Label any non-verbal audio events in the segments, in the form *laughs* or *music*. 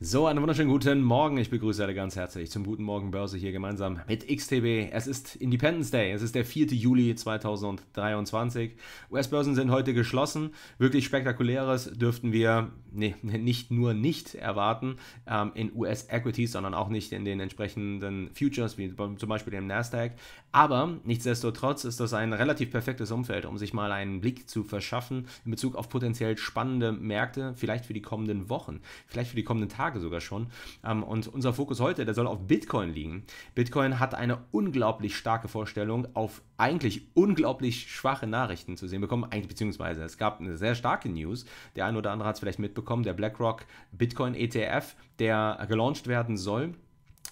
So, einen wunderschönen guten Morgen. Ich begrüße alle ganz herzlich zum Guten Morgen Börse hier gemeinsam mit XTB. Es ist Independence Day. Es ist der 4. Juli 2023. US-Börsen sind heute geschlossen. Wirklich spektakuläres dürften wir nee, nicht nur nicht erwarten ähm, in US-Equities, sondern auch nicht in den entsprechenden Futures, wie zum Beispiel dem NASDAQ. Aber nichtsdestotrotz ist das ein relativ perfektes Umfeld, um sich mal einen Blick zu verschaffen in Bezug auf potenziell spannende Märkte, vielleicht für die kommenden Wochen, vielleicht für die kommenden Tage Tage sogar schon. Ähm, und unser Fokus heute, der soll auf Bitcoin liegen. Bitcoin hat eine unglaublich starke Vorstellung auf eigentlich unglaublich schwache Nachrichten zu sehen bekommen, eigentlich beziehungsweise es gab eine sehr starke News. Der ein oder andere hat es vielleicht mitbekommen, der BlackRock Bitcoin ETF, der gelauncht werden soll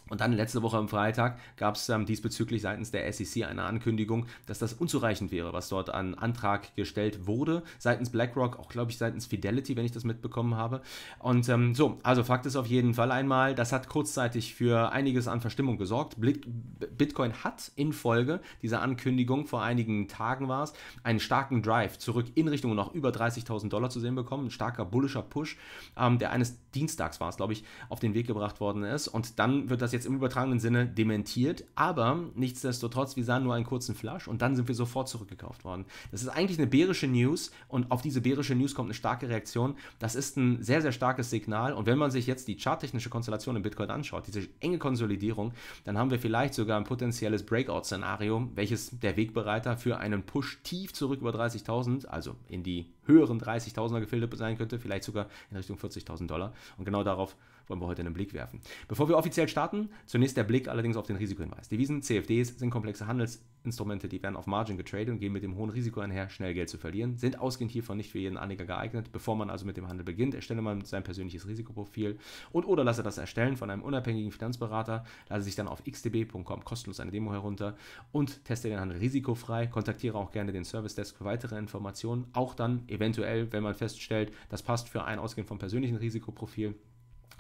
und dann letzte Woche am Freitag gab es ähm, diesbezüglich seitens der SEC eine Ankündigung, dass das unzureichend wäre, was dort an Antrag gestellt wurde, seitens BlackRock, auch glaube ich seitens Fidelity, wenn ich das mitbekommen habe. Und ähm, so, also Fakt ist auf jeden Fall einmal, das hat kurzzeitig für einiges an Verstimmung gesorgt. Bitcoin hat infolge dieser Ankündigung, vor einigen Tagen war es, einen starken Drive zurück in Richtung noch über 30.000 Dollar zu sehen bekommen, ein starker bullischer Push, ähm, der eines Dienstags war es, glaube ich, auf den Weg gebracht worden ist. Und dann wird das jetzt jetzt im übertragenen Sinne dementiert, aber nichtsdestotrotz, wir sahen nur einen kurzen Flash und dann sind wir sofort zurückgekauft worden. Das ist eigentlich eine bärische News und auf diese bärische News kommt eine starke Reaktion. Das ist ein sehr, sehr starkes Signal und wenn man sich jetzt die charttechnische Konstellation in Bitcoin anschaut, diese enge Konsolidierung, dann haben wir vielleicht sogar ein potenzielles Breakout-Szenario, welches der Wegbereiter für einen Push tief zurück über 30.000, also in die höheren 30.000er gefiltert sein könnte, vielleicht sogar in Richtung 40.000 Dollar und genau darauf wollen wir heute einen Blick werfen. Bevor wir offiziell starten, zunächst der Blick allerdings auf den Risikohinweis. Devisen, CFDs sind komplexe Handelsinstrumente, die werden auf Margin getradet und gehen mit dem hohen Risiko einher, schnell Geld zu verlieren, sind ausgehend hiervon nicht für jeden Anleger geeignet. Bevor man also mit dem Handel beginnt, erstelle man sein persönliches Risikoprofil und oder lasse das erstellen von einem unabhängigen Finanzberater, lasse sich dann auf xdb.com kostenlos eine Demo herunter und teste den Handel risikofrei. Kontaktiere auch gerne den Service Desk für weitere Informationen. Auch dann eventuell, wenn man feststellt, das passt für ein Ausgehen vom persönlichen Risikoprofil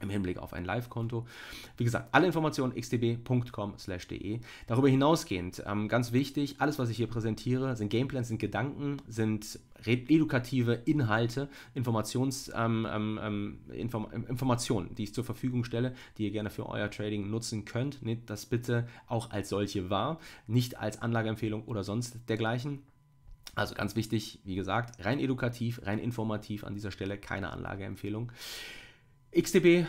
im Hinblick auf ein Live-Konto. Wie gesagt, alle Informationen xdb.com/de. Darüber hinausgehend, ähm, ganz wichtig, alles, was ich hier präsentiere, sind Gameplans, sind Gedanken, sind edukative Inhalte, Informations, ähm, ähm, ähm Inform ähm, Informationen, die ich zur Verfügung stelle, die ihr gerne für euer Trading nutzen könnt. Nehmt das bitte auch als solche wahr, nicht als Anlageempfehlung oder sonst dergleichen. Also ganz wichtig, wie gesagt, rein edukativ, rein informativ an dieser Stelle, keine Anlageempfehlung. XTB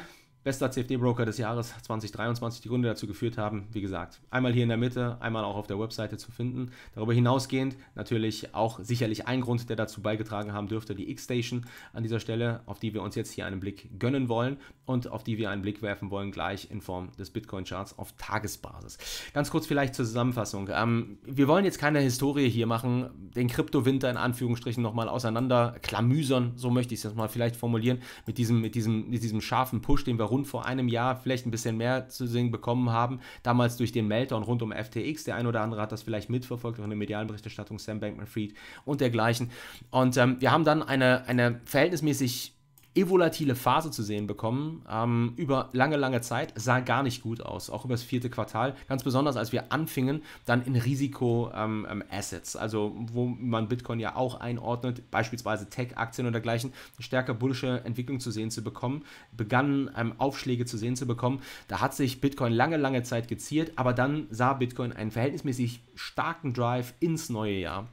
bester CFD-Broker des Jahres 2023 die Gründe dazu geführt haben. Wie gesagt, einmal hier in der Mitte, einmal auch auf der Webseite zu finden. Darüber hinausgehend natürlich auch sicherlich ein Grund, der dazu beigetragen haben dürfte, die X-Station an dieser Stelle, auf die wir uns jetzt hier einen Blick gönnen wollen und auf die wir einen Blick werfen wollen, gleich in Form des Bitcoin-Charts auf Tagesbasis. Ganz kurz vielleicht zur Zusammenfassung. Ähm, wir wollen jetzt keine Historie hier machen, den Kryptowinter in Anführungsstrichen nochmal auseinanderklamüsern, so möchte ich es jetzt mal vielleicht formulieren, mit diesem, mit diesem, mit diesem scharfen Push, den wir rund vor einem Jahr vielleicht ein bisschen mehr zu sehen bekommen haben. Damals durch den Meltdown rund um FTX. Der ein oder andere hat das vielleicht mitverfolgt, auch in der medialen Berichterstattung, Sam Bankman-Fried und dergleichen. Und ähm, wir haben dann eine, eine verhältnismäßig evolatile Phase zu sehen bekommen ähm, über lange, lange Zeit, sah gar nicht gut aus, auch über das vierte Quartal, ganz besonders als wir anfingen, dann in Risiko-Assets, ähm, ähm also wo man Bitcoin ja auch einordnet, beispielsweise Tech-Aktien und dergleichen, eine stärker bullische Entwicklung zu sehen zu bekommen, begannen ähm, Aufschläge zu sehen zu bekommen. Da hat sich Bitcoin lange, lange Zeit geziert, aber dann sah Bitcoin einen verhältnismäßig starken Drive ins neue Jahr.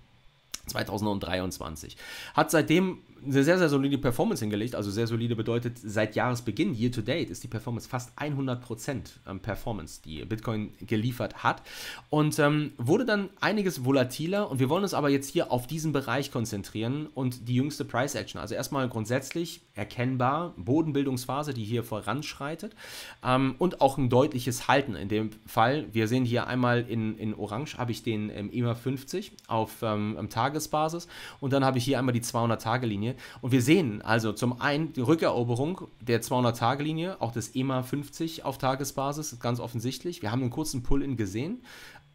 2023. Hat seitdem eine sehr, sehr solide Performance hingelegt. Also sehr solide bedeutet, seit Jahresbeginn, year to date, ist die Performance fast 100% ähm, Performance, die Bitcoin geliefert hat. Und ähm, wurde dann einiges volatiler. Und wir wollen uns aber jetzt hier auf diesen Bereich konzentrieren und die jüngste Price Action. Also erstmal grundsätzlich erkennbar Bodenbildungsphase, die hier voranschreitet. Ähm, und auch ein deutliches Halten in dem Fall. Wir sehen hier einmal in, in Orange habe ich den ähm, EMA 50 auf ähm, Tagesbasis. Und dann habe ich hier einmal die 200-Tage-Linie und wir sehen also zum einen die Rückeroberung der 200-Tage-Linie, auch des EMA 50 auf Tagesbasis, ist ganz offensichtlich. Wir haben einen kurzen Pull-in gesehen.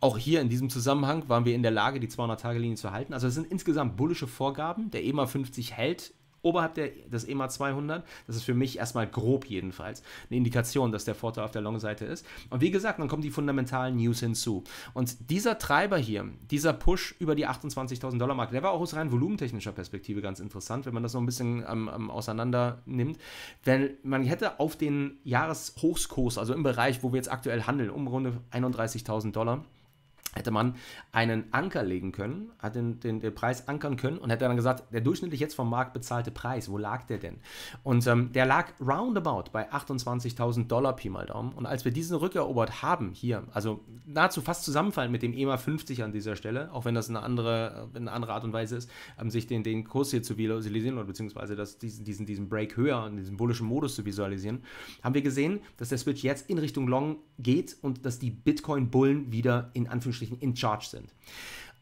Auch hier in diesem Zusammenhang waren wir in der Lage, die 200-Tage-Linie zu halten. Also es sind insgesamt bullische Vorgaben. Der EMA 50 hält oberhalb der, des EMA 200. Das ist für mich erstmal grob jedenfalls eine Indikation, dass der Vorteil auf der Long-Seite ist. Und wie gesagt, dann kommen die fundamentalen News hinzu. Und dieser Treiber hier, dieser Push über die 28.000 Dollar Marke, der war auch aus rein volumentechnischer Perspektive ganz interessant, wenn man das noch ein bisschen ähm, ähm, auseinander nimmt. Wenn man hätte auf den Jahreshochskurs, also im Bereich, wo wir jetzt aktuell handeln, um Runde 31.000 Dollar, hätte man einen Anker legen können, hat den, den, den, Preis ankern können und hätte dann gesagt, der durchschnittlich jetzt vom Markt bezahlte Preis, wo lag der denn? Und ähm, der lag roundabout bei 28.000 Dollar Pi mal Daumen. Und als wir diesen rückerobert haben, hier, also nahezu fast zusammenfallen mit dem EMA 50 an dieser Stelle, auch wenn das eine andere, äh, eine andere Art und Weise ist, ähm, sich den, den Kurs hier zu visualisieren oder beziehungsweise das, diesen, diesen, diesen Break höher und diesen bullischen Modus zu visualisieren, haben wir gesehen, dass der Switch jetzt in Richtung Long geht und dass die Bitcoin-Bullen wieder in Anführungsstrichen Anführungsstrichen in Charge sind.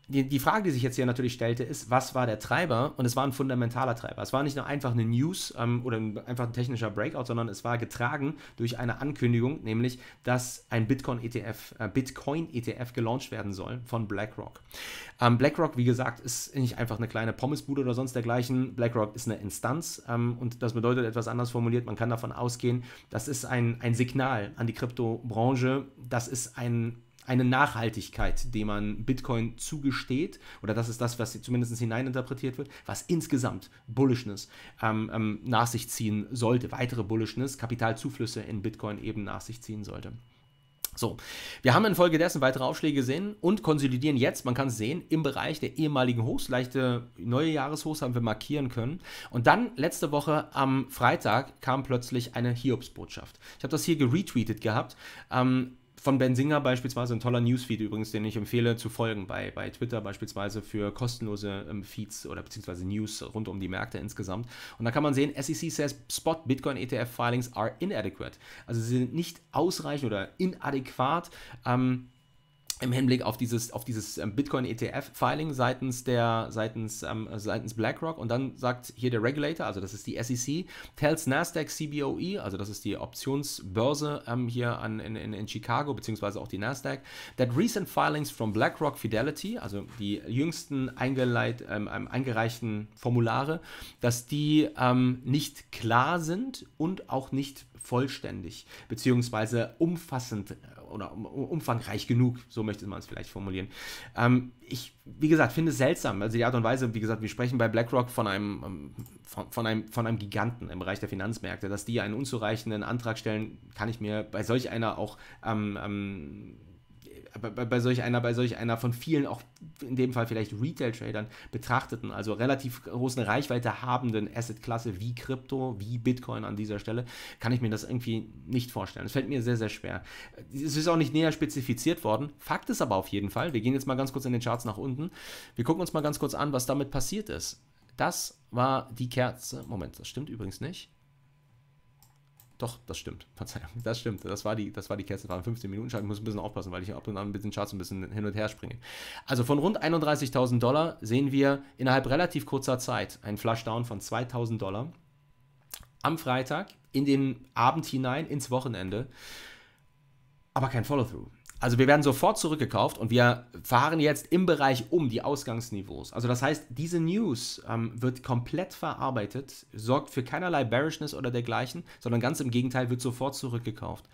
Die, die, Frage, die sich jetzt hier natürlich stellte, ist, was war der Treiber? Und es war ein fundamentaler Treiber. Es war nicht nur einfach eine News ähm, oder ein, einfach ein technischer Breakout, sondern es war getragen durch eine Ankündigung, nämlich, dass ein Bitcoin-ETF, äh, Bitcoin-ETF gelauncht werden soll von BlackRock. Ähm, BlackRock, wie gesagt, ist nicht einfach eine kleine Pommesbude oder sonst dergleichen. BlackRock ist eine Instanz ähm, und das bedeutet etwas anders formuliert. Man kann davon ausgehen, das ist ein, ein Signal an die Kryptobranche. Das ist ein eine Nachhaltigkeit, die man Bitcoin zugesteht, oder das ist das, was zumindest hineininterpretiert wird, was insgesamt Bullishness ähm, ähm, nach sich ziehen sollte, weitere Bullishness, Kapitalzuflüsse in Bitcoin eben nach sich ziehen sollte. So, wir haben infolgedessen weitere Aufschläge gesehen und konsolidieren jetzt, man kann es sehen, im Bereich der ehemaligen Hochs, leichte neue Jahreshochs haben wir markieren können. Und dann letzte Woche am Freitag kam plötzlich eine Hiobsbotschaft. Ich habe das hier geretweetet gehabt. Ähm, von Ben Singer beispielsweise, ein toller Newsfeed übrigens, den ich empfehle zu folgen bei, bei Twitter beispielsweise für kostenlose ähm, Feeds oder beziehungsweise News rund um die Märkte insgesamt. Und da kann man sehen, SEC says Spot Bitcoin ETF Filings are inadequate. Also sie sind nicht ausreichend oder inadäquat. Ähm, im Hinblick auf dieses, auf dieses ähm, Bitcoin-ETF-Filing seitens, der, seitens, ähm, seitens BlackRock. Und dann sagt hier der Regulator, also das ist die SEC, tells Nasdaq CBOE, also das ist die Optionsbörse ähm, hier an, in, in, Chicago, beziehungsweise auch die Nasdaq, that recent filings from BlackRock Fidelity, also die jüngsten eingeleit, ähm, ähm, eingereichten Formulare, dass die ähm, nicht klar sind und auch nicht vollständig, beziehungsweise umfassend äh, oder umfangreich genug, so möchte man es vielleicht formulieren. Ähm, ich, wie gesagt, finde es seltsam, also die Art und Weise, wie gesagt, wir sprechen bei BlackRock von einem, ähm, von, von, einem, von einem Giganten im Bereich der Finanzmärkte, dass die einen unzureichenden Antrag stellen, kann ich mir bei solch einer auch ähm, ähm bei, bei, solch einer, bei solch einer von vielen auch in dem Fall vielleicht Retail-Tradern betrachteten, also relativ großen Reichweite habenden Asset-Klasse wie Krypto, wie Bitcoin an dieser Stelle, kann ich mir das irgendwie nicht vorstellen. Es fällt mir sehr, sehr schwer. Es ist auch nicht näher spezifiziert worden. Fakt ist aber auf jeden Fall, wir gehen jetzt mal ganz kurz in den Charts nach unten. Wir gucken uns mal ganz kurz an, was damit passiert ist. Das war die Kerze. Moment, das stimmt übrigens nicht. Doch, das stimmt. *laughs* Verzeihung, das stimmt. Das war die, das war die Kessel. 15 Minuten Chart. Ich muss ein bisschen aufpassen, weil ich ab und an mit den Charts ein bisschen hin und her springe. Also von rund 31.000 Dollar sehen wir innerhalb relativ kurzer Zeit einen Flashdown von 2.000 Dollar am Freitag in den Abend hinein ins Wochenende, aber kein Follow-through. Also wir werden sofort zurückgekauft und wir fahren jetzt im Bereich um die Ausgangsniveaus. Also das heißt, diese News ähm, wird komplett verarbeitet, sorgt für keinerlei Bearishness oder dergleichen, sondern ganz im Gegenteil wird sofort zurückgekauft.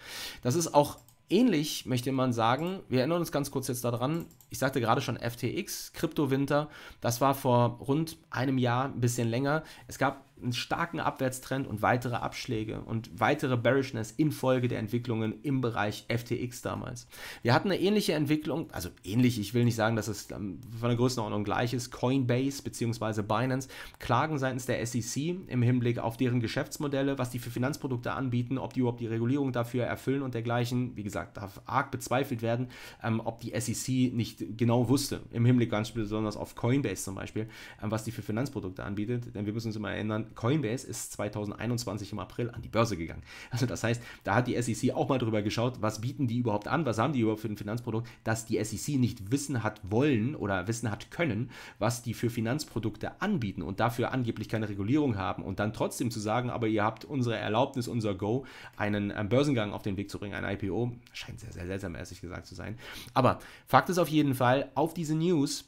Das ist auch ähnlich, möchte man sagen, wir erinnern uns ganz kurz jetzt daran, ich sagte gerade schon FTX, Kryptowinter. Das war vor rund einem Jahr, ein bisschen länger. Es gab einen starken Abwärtstrend und weitere Abschläge und weitere Bearishness infolge der Entwicklungen im Bereich FTX damals. Wir hatten eine ähnliche Entwicklung, also ähnlich, ich will nicht sagen, dass es ähm, von der Größenordnung gleich ist. Coinbase bzw. Binance klagen seitens der SEC im Hinblick auf deren Geschäftsmodelle, was die für Finanzprodukte anbieten, ob die überhaupt die Regulierung dafür erfüllen und dergleichen. Wie gesagt, darf arg bezweifelt werden, ähm, ob die SEC nicht genau wusste, im Hinblick ganz besonders auf Coinbase zum Beispiel, ähm, was die für Finanzprodukte anbietet. Denn wir müssen uns immer erinnern, Coinbase ist 2021 im April an die Börse gegangen. Also das heißt, da hat die SEC auch mal drüber geschaut, was bieten die überhaupt an, was haben die überhaupt für ein Finanzprodukt, dass die SEC nicht wissen hat wollen oder wissen hat können, was die für Finanzprodukte anbieten und dafür angeblich keine Regulierung haben und dann trotzdem zu sagen, aber ihr habt unsere Erlaubnis, unser Go, einen ähm, Börsengang auf den Weg zu bringen, ein IPO, scheint sehr, sehr seltsam ehrlich gesagt zu sein. Aber Fakt ist auf jeden jeden Fall auf diese News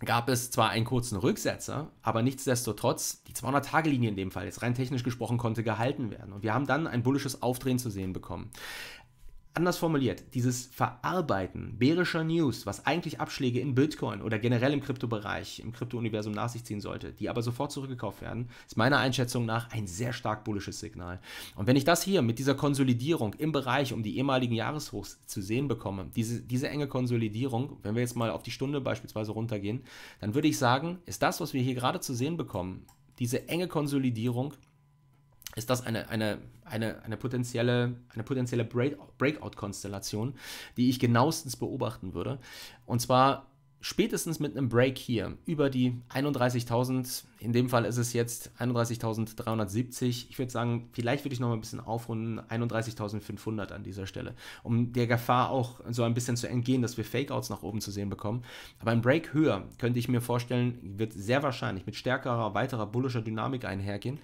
gab es zwar einen kurzen Rücksetzer, aber nichtsdestotrotz, die 200-Tage-Linie in dem Fall, jetzt rein technisch gesprochen, konnte gehalten werden. Und wir haben dann ein bullisches Aufdrehen zu sehen bekommen. Anders formuliert, dieses Verarbeiten bärischer News, was eigentlich Abschläge in Bitcoin oder generell im Kryptobereich, im Kryptouniversum nach sich ziehen sollte, die aber sofort zurückgekauft werden, ist meiner Einschätzung nach ein sehr stark bullisches Signal. Und wenn ich das hier mit dieser Konsolidierung im Bereich um die ehemaligen Jahreshochs zu sehen bekomme, diese, diese enge Konsolidierung, wenn wir jetzt mal auf die Stunde beispielsweise runtergehen, dann würde ich sagen, ist das, was wir hier gerade zu sehen bekommen, diese enge Konsolidierung ist das eine, eine, eine, eine potenzielle, eine potenzielle Breakout-Konstellation, die ich genauestens beobachten würde. Und zwar spätestens mit einem Break hier über die 31.000, in dem Fall ist es jetzt 31.370, ich würde sagen, vielleicht würde ich noch mal ein bisschen aufrunden, 31.500 an dieser Stelle, um der Gefahr auch so ein bisschen zu entgehen, dass wir Fakeouts nach oben zu sehen bekommen. Aber ein Break höher könnte ich mir vorstellen, wird sehr wahrscheinlich mit stärkerer, weiterer bullischer Dynamik einhergehen.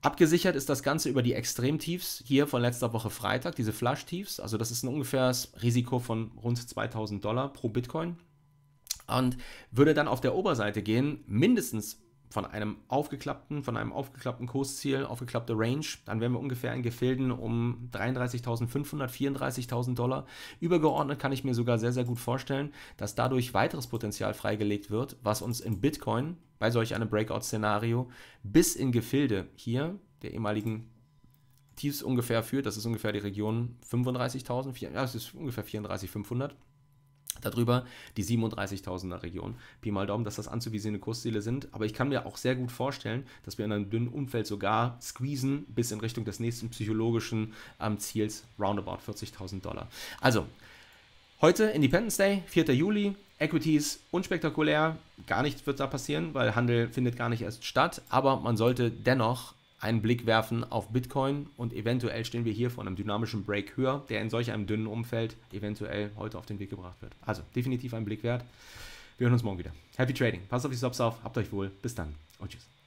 Abgesichert ist das Ganze über die Extremtiefs hier von letzter Woche Freitag, diese Flash-Tiefs. Also das ist ein ungefähres Risiko von rund 2000 Dollar pro Bitcoin. Und würde dann auf der Oberseite gehen, mindestens von einem aufgeklappten, von einem aufgeklappten Kursziel, aufgeklappte Range, dann wären wir ungefähr in Gefilden um 33.500, 34.000 Dollar. Übergeordnet kann ich mir sogar sehr, sehr gut vorstellen, dass dadurch weiteres Potenzial freigelegt wird, was uns in Bitcoin bei solch einem Breakout-Szenario bis in Gefilde hier der ehemaligen Tiefs ungefähr führt. Das ist ungefähr die Region 35.000, ja, das ist ungefähr 34.500 darüber die 37.000er Region. Pi mal Daumen, dass das anzuvisierende Kursziele sind. Aber ich kann mir auch sehr gut vorstellen, dass wir in einem dünnen Umfeld sogar squeezen bis in Richtung des nächsten psychologischen ähm, Ziels, roundabout 40.000 Dollar. Also, heute Independence Day, 4. Juli. Equities unspektakulär, gar nichts wird da passieren, weil Handel findet gar nicht erst statt, aber man sollte dennoch einen Blick werfen auf Bitcoin und eventuell stehen wir hier vor einem dynamischen Break höher, der in solch einem dünnen Umfeld eventuell heute auf den Weg gebracht wird. Also definitiv ein Blick wert. Wir hören uns morgen wieder. Happy Trading. Passt auf die Stops auf, habt euch wohl. Bis dann und tschüss.